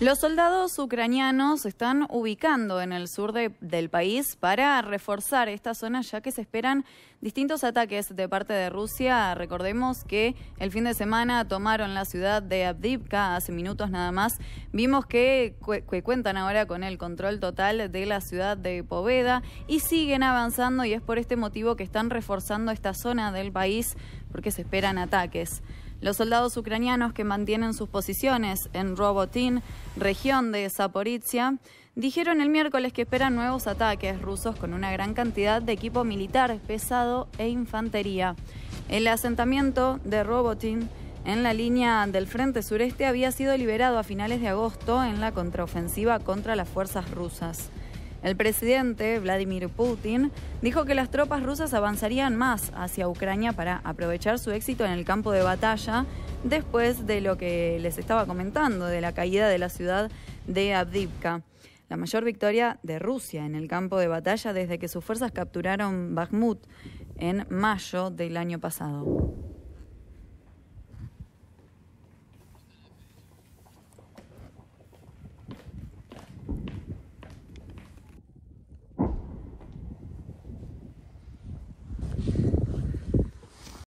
Los soldados ucranianos están ubicando en el sur del país para reforzar esta zona ya que se esperan distintos ataques de parte de Rusia. Recordemos que el fin de semana tomaron la ciudad de Abdivka hace minutos nada más. Vimos que, que cuentan ahora con el control total de la ciudad de Poveda y siguen avanzando y es por este motivo que están reforzando esta zona del país porque se esperan ataques. Los soldados ucranianos que mantienen sus posiciones en Robotin, región de Zaporizhia, dijeron el miércoles que esperan nuevos ataques rusos con una gran cantidad de equipo militar pesado e infantería. El asentamiento de Robotin en la línea del frente sureste había sido liberado a finales de agosto en la contraofensiva contra las fuerzas rusas. El presidente Vladimir Putin dijo que las tropas rusas avanzarían más hacia Ucrania para aprovechar su éxito en el campo de batalla después de lo que les estaba comentando, de la caída de la ciudad de Avdivka. La mayor victoria de Rusia en el campo de batalla desde que sus fuerzas capturaron Bakhmut en mayo del año pasado.